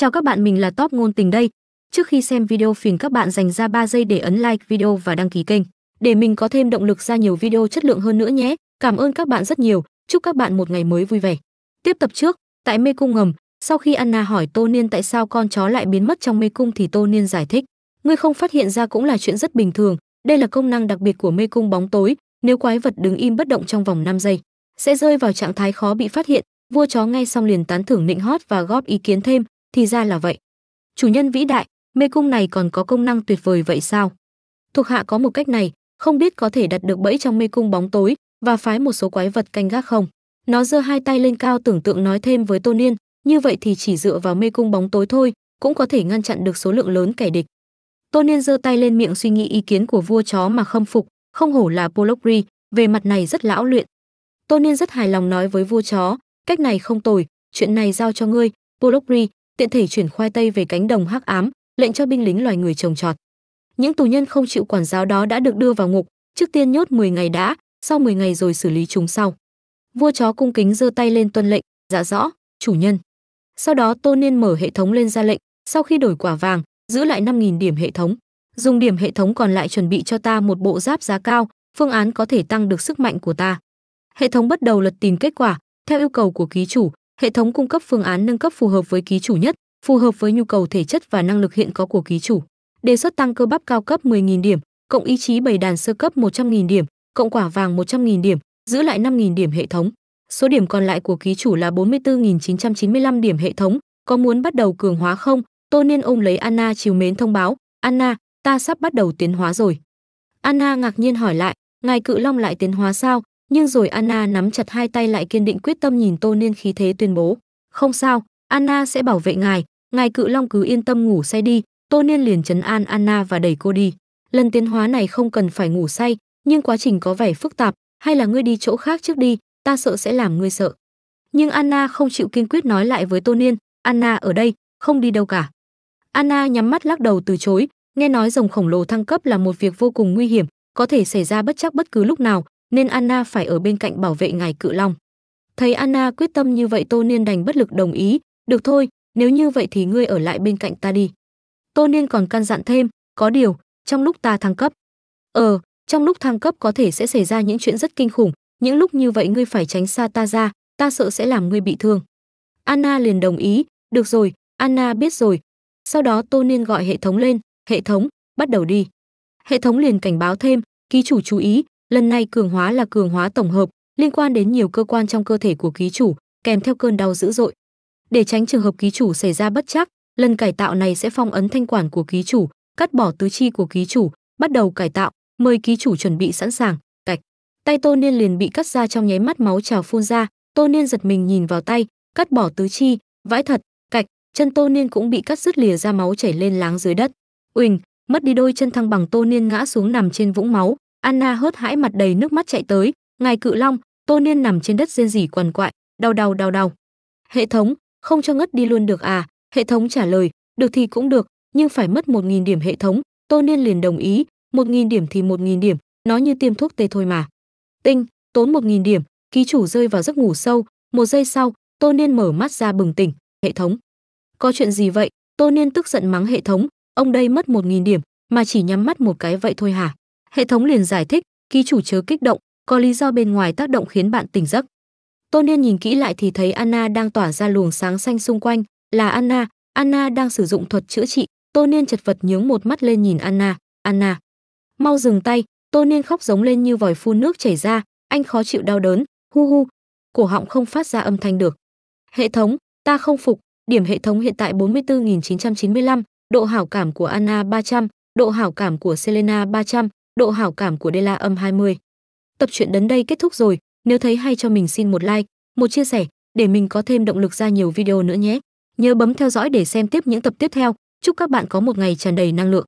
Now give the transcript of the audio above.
Chào các bạn, mình là Top ngôn tình đây. Trước khi xem video phiền các bạn dành ra 3 giây để ấn like video và đăng ký kênh để mình có thêm động lực ra nhiều video chất lượng hơn nữa nhé. Cảm ơn các bạn rất nhiều. Chúc các bạn một ngày mới vui vẻ. Tiếp tập trước, tại mê cung ngầm, sau khi Anna hỏi Tô Niên tại sao con chó lại biến mất trong mê cung thì Tô Niên giải thích, người không phát hiện ra cũng là chuyện rất bình thường, đây là công năng đặc biệt của mê cung bóng tối, nếu quái vật đứng im bất động trong vòng 5 giây, sẽ rơi vào trạng thái khó bị phát hiện. Vua chó ngay xong liền tán thưởng nịnh hót và góp ý kiến thêm, thì ra là vậy. Chủ nhân vĩ đại, mê cung này còn có công năng tuyệt vời vậy sao? Thuộc hạ có một cách này, không biết có thể đặt được bẫy trong mê cung bóng tối và phái một số quái vật canh gác không? Nó giơ hai tay lên cao tưởng tượng nói thêm với Tô Niên, như vậy thì chỉ dựa vào mê cung bóng tối thôi, cũng có thể ngăn chặn được số lượng lớn kẻ địch. Tô Niên giơ tay lên miệng suy nghĩ ý kiến của vua chó mà khâm phục, không hổ là Polokri, về mặt này rất lão luyện. Tô Niên rất hài lòng nói với vua chó, cách này không tồi, chuyện này giao cho ngươi, Polokri, tiện thể chuyển khoai tây về cánh đồng hắc ám, lệnh cho binh lính loài người trồng trọt. Những tù nhân không chịu quản giáo đó đã được đưa vào ngục, trước tiên nhốt 10 ngày đã, sau 10 ngày rồi xử lý chúng sau. Vua chó cung kính giơ tay lên tuân lệnh, dạ rõ, chủ nhân. Sau đó Tô Niên mở hệ thống lên ra lệnh, sau khi đổi quả vàng, giữ lại 5.000 điểm hệ thống. Dùng điểm hệ thống còn lại chuẩn bị cho ta một bộ giáp giá cao, phương án có thể tăng được sức mạnh của ta. Hệ thống bắt đầu lật tìm kết quả, theo yêu cầu của ký chủ, hệ thống cung cấp phương án nâng cấp phù hợp với ký chủ nhất phù hợp với nhu cầu thể chất và năng lực hiện có của ký chủ đề xuất tăng cơ bắp cao cấp 10.000 điểm cộng ý chí bày đàn sơ cấp 100.000 điểm cộng quả vàng 100.000 điểm giữ lại 5.000 điểm hệ thống số điểm còn lại của ký chủ là 44.995 điểm hệ thống có muốn bắt đầu cường hóa không tô niên ôm lấy anna chiều mến thông báo anna ta sắp bắt đầu tiến hóa rồi anna ngạc nhiên hỏi lại ngài cự long lại tiến hóa sao nhưng rồi Anna nắm chặt hai tay lại kiên định quyết tâm nhìn Tô Niên khí thế tuyên bố, "Không sao, Anna sẽ bảo vệ ngài, ngài cự long cứ yên tâm ngủ say đi." Tô Niên liền chấn an Anna và đẩy cô đi. Lần tiến hóa này không cần phải ngủ say, nhưng quá trình có vẻ phức tạp, hay là ngươi đi chỗ khác trước đi, ta sợ sẽ làm ngươi sợ. Nhưng Anna không chịu kiên quyết nói lại với Tô Niên, Anna ở đây, không đi đâu cả. Anna nhắm mắt lắc đầu từ chối, nghe nói rồng khổng lồ thăng cấp là một việc vô cùng nguy hiểm, có thể xảy ra bất chắc bất cứ lúc nào, nên Anna phải ở bên cạnh bảo vệ ngài cự long. Thấy Anna quyết tâm như vậy Tô Niên đành bất lực đồng ý, được thôi, nếu như vậy thì ngươi ở lại bên cạnh ta đi. Tô Niên còn căn dặn thêm, có điều, trong lúc ta thăng cấp. Ờ, trong lúc thăng cấp có thể sẽ xảy ra những chuyện rất kinh khủng, những lúc như vậy ngươi phải tránh xa ta ra, ta sợ sẽ làm ngươi bị thương. Anna liền đồng ý, được rồi, Anna biết rồi. Sau đó Tô Niên gọi hệ thống lên, hệ thống, bắt đầu đi. Hệ thống liền cảnh báo thêm, ký chủ chú ý, Lần này cường hóa là cường hóa tổng hợp, liên quan đến nhiều cơ quan trong cơ thể của ký chủ, kèm theo cơn đau dữ dội. Để tránh trường hợp ký chủ xảy ra bất chắc lần cải tạo này sẽ phong ấn thanh quản của ký chủ, cắt bỏ tứ chi của ký chủ, bắt đầu cải tạo, mời ký chủ chuẩn bị sẵn sàng. Cạch. Tay Tô Niên liền bị cắt ra trong nháy mắt máu trào phun ra, Tô Niên giật mình nhìn vào tay, cắt bỏ tứ chi, vãi thật, cạch, chân Tô Niên cũng bị cắt rứt lìa ra máu chảy lên láng dưới đất. Uỳnh, mất đi đôi chân thăng bằng Tô Niên ngã xuống nằm trên vũng máu, Anna hớt hãi mặt đầy nước mắt chạy tới, ngài cự long, Tô Niên nằm trên đất rên rỉ quằn quại, đau đau đau đau. Hệ thống, không cho ngất đi luôn được à? Hệ thống trả lời, được thì cũng được, nhưng phải mất 1000 điểm hệ thống, Tô Niên liền đồng ý, 1000 điểm thì 1000 điểm, nó như tiêm thuốc tê thôi mà. Tinh, tốn 1000 điểm, ký chủ rơi vào giấc ngủ sâu, một giây sau, Tô Niên mở mắt ra bừng tỉnh, hệ thống. Có chuyện gì vậy? Tô Niên tức giận mắng hệ thống, ông đây mất 1000 điểm, mà chỉ nhắm mắt một cái vậy thôi hả? Hệ thống liền giải thích, ký chủ chớ kích động, có lý do bên ngoài tác động khiến bạn tỉnh giấc. Tôn niên nhìn kỹ lại thì thấy Anna đang tỏa ra luồng sáng xanh xung quanh, là Anna, Anna đang sử dụng thuật chữa trị, Tôn Niên chật vật nhướng một mắt lên nhìn Anna, Anna. Mau dừng tay, Tôn Niên khóc giống lên như vòi phun nước chảy ra, anh khó chịu đau đớn, hu hu, cổ họng không phát ra âm thanh được. Hệ thống, ta không phục, điểm hệ thống hiện tại 44995, độ hảo cảm của Anna 300, độ hảo cảm của Selena 300, độ hảo cảm của Dela âm 20. Tập truyện đến đây kết thúc rồi, nếu thấy hay cho mình xin một like, một chia sẻ để mình có thêm động lực ra nhiều video nữa nhé. Nhớ bấm theo dõi để xem tiếp những tập tiếp theo. Chúc các bạn có một ngày tràn đầy năng lượng.